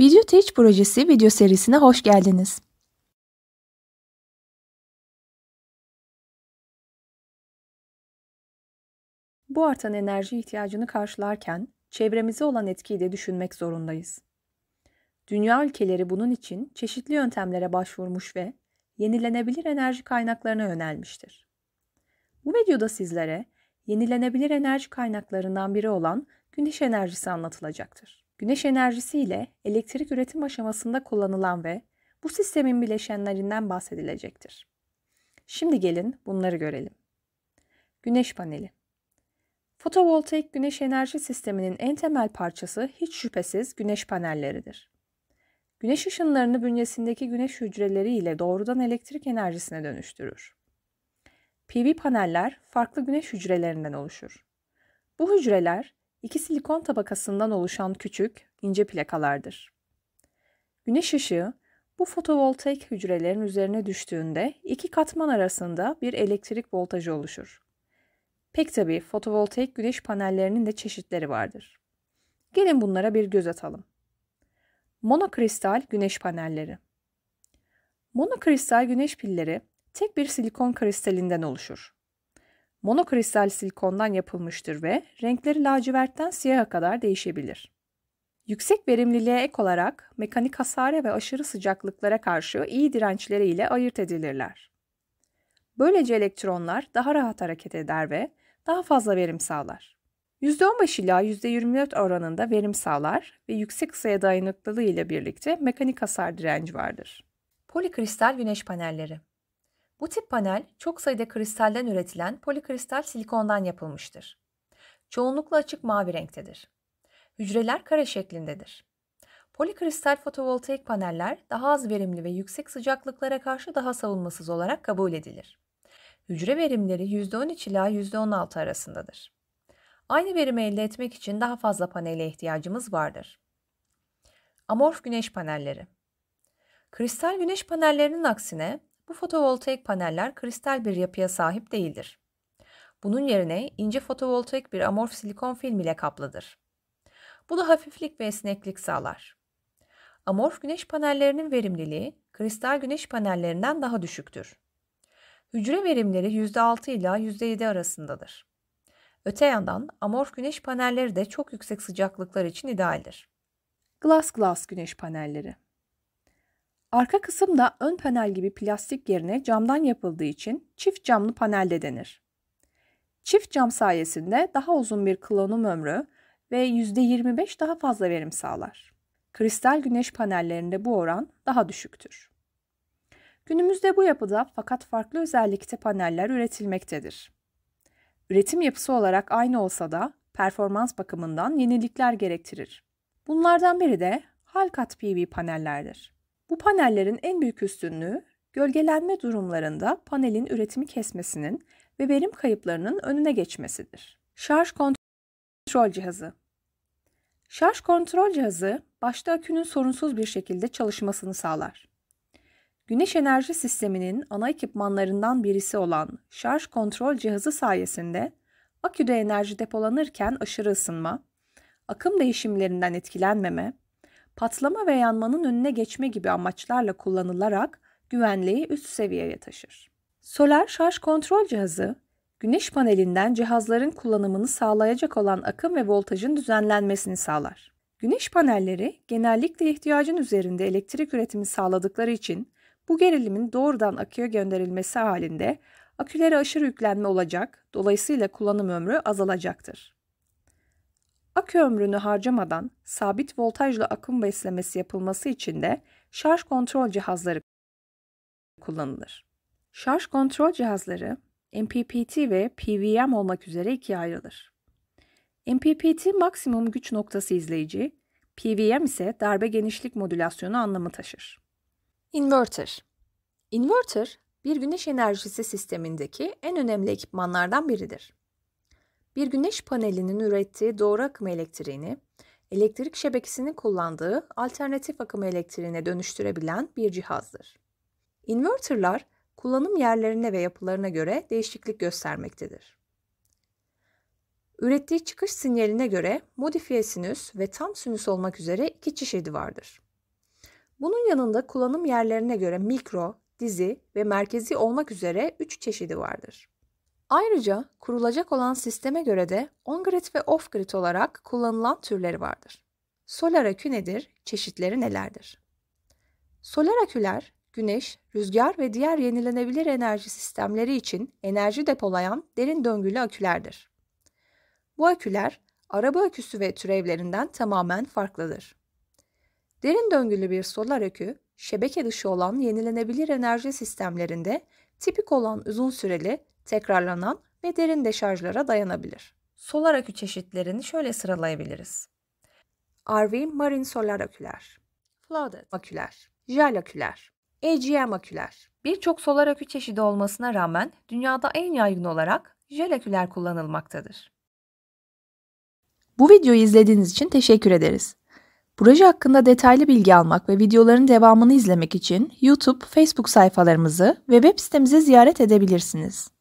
Video Teach projesi video serisine hoş geldiniz. Bu artan enerji ihtiyacını karşılarken çevremize olan etkiyi de düşünmek zorundayız. Dünya ülkeleri bunun için çeşitli yöntemlere başvurmuş ve yenilenebilir enerji kaynaklarına yönelmiştir. Bu videoda sizlere yenilenebilir enerji kaynaklarından biri olan güneş enerjisi anlatılacaktır. Güneş enerjisi ile elektrik üretim aşamasında kullanılan ve bu sistemin bileşenlerinden bahsedilecektir. Şimdi gelin bunları görelim. Güneş paneli. Fotovoltaik güneş enerji sisteminin en temel parçası hiç şüphesiz güneş panelleridir. Güneş ışınlarını bünyesindeki güneş hücreleri ile doğrudan elektrik enerjisine dönüştürür. PV paneller farklı güneş hücrelerinden oluşur. Bu hücreler iki silikon tabakasından oluşan küçük, ince plakalardır. Güneş ışığı bu fotovoltaik hücrelerin üzerine düştüğünde iki katman arasında bir elektrik voltajı oluşur. Pek tabii fotovoltaik güneş panellerinin de çeşitleri vardır. Gelin bunlara bir göz atalım. Monokristal güneş panelleri. Monokristal güneş pilleri tek bir silikon kristalinden oluşur monokristal silikondan yapılmıştır ve renkleri lacivertten siyaha kadar değişebilir. Yüksek verimliliğe ek olarak mekanik hasara ve aşırı sıcaklıklara karşı iyi ile ayırt edilirler. Böylece elektronlar daha rahat hareket eder ve daha fazla verim sağlar. %15 ila %24 oranında verim sağlar ve yüksek ısıya dayanıklılığı ile birlikte mekanik hasar direnci vardır. Polikristal güneş panelleri bu tip panel çok sayıda kristalden üretilen polikristal silikondan yapılmıştır. Çoğunlukla açık mavi renktedir. Hücreler kare şeklindedir. Polikristal fotovoltaik paneller daha az verimli ve yüksek sıcaklıklara karşı daha savunmasız olarak kabul edilir. Hücre verimleri %13 ila %16 arasındadır. Aynı verimi elde etmek için daha fazla panele ihtiyacımız vardır. Amorf güneş panelleri Kristal güneş panellerinin aksine bu fotovoltaik paneller kristal bir yapıya sahip değildir. Bunun yerine ince fotovoltaik bir amorf silikon film ile kaplıdır. Bu da hafiflik ve esneklik sağlar. Amorf güneş panellerinin verimliliği kristal güneş panellerinden daha düşüktür. Hücre verimleri %6 ile %7 arasındadır. Öte yandan amorf güneş panelleri de çok yüksek sıcaklıklar için idealdir. Glass glass güneş panelleri Arka kısım da ön panel gibi plastik yerine camdan yapıldığı için çift camlı panel de denir. Çift cam sayesinde daha uzun bir klonum ömrü ve %25 daha fazla verim sağlar. Kristal güneş panellerinde bu oran daha düşüktür. Günümüzde bu yapıda fakat farklı özellikte paneller üretilmektedir. Üretim yapısı olarak aynı olsa da performans bakımından yenilikler gerektirir. Bunlardan biri de Halkat PV panellerdir. Bu panellerin en büyük üstünlüğü gölgelenme durumlarında panelin üretimi kesmesinin ve verim kayıplarının önüne geçmesidir. Şarj kontrol cihazı Şarj kontrol cihazı başta akünün sorunsuz bir şekilde çalışmasını sağlar. Güneş enerji sisteminin ana ekipmanlarından birisi olan şarj kontrol cihazı sayesinde aküde enerji depolanırken aşırı ısınma, akım değişimlerinden etkilenmeme, patlama ve yanmanın önüne geçme gibi amaçlarla kullanılarak güvenliği üst seviyeye taşır. Solar şarj kontrol cihazı, güneş panelinden cihazların kullanımını sağlayacak olan akım ve voltajın düzenlenmesini sağlar. Güneş panelleri genellikle ihtiyacın üzerinde elektrik üretimi sağladıkları için bu gerilimin doğrudan aküye gönderilmesi halinde akülere aşırı yüklenme olacak, dolayısıyla kullanım ömrü azalacaktır. Akü ömrünü harcamadan sabit voltajla akım beslemesi yapılması için de şarj kontrol cihazları kullanılır. Şarj kontrol cihazları MPPT ve PWM olmak üzere ikiye ayrılır. MPPT maksimum güç noktası izleyici, PWM ise darbe genişlik modülasyonu anlamı taşır. Inverter Inverter, bir güneş enerjisi sistemindeki en önemli ekipmanlardan biridir bir güneş panelinin ürettiği doğru akım elektriğini elektrik şebekesini kullandığı alternatif akım elektriğine dönüştürebilen bir cihazdır. İnverterlar kullanım yerlerine ve yapılarına göre değişiklik göstermektedir. Ürettiği çıkış sinyaline göre modifiye sinüs ve tam sinüs olmak üzere iki çeşidi vardır. Bunun yanında kullanım yerlerine göre mikro, dizi ve merkezi olmak üzere üç çeşidi vardır. Ayrıca kurulacak olan sisteme göre de on-grid ve off-grid olarak kullanılan türleri vardır. Solar akü nedir? Çeşitleri nelerdir? Solar aküler, güneş, rüzgar ve diğer yenilenebilir enerji sistemleri için enerji depolayan derin döngülü akülerdir. Bu aküler, araba aküsü ve türevlerinden tamamen farklıdır. Derin döngülü bir solar akü, şebeke dışı olan yenilenebilir enerji sistemlerinde tipik olan uzun süreli tekrarlanan ve derin deşarjlara dayanabilir. Solar akü çeşitlerini şöyle sıralayabiliriz. RV Marine Solar Aküler, Flooded Aküler, Jel Aküler, AGM Aküler. Birçok solar akü çeşidi olmasına rağmen dünyada en yaygın olarak jel aküler kullanılmaktadır. Bu videoyu izlediğiniz için teşekkür ederiz. Proje hakkında detaylı bilgi almak ve videoların devamını izlemek için YouTube, Facebook sayfalarımızı ve web sitemizi ziyaret edebilirsiniz.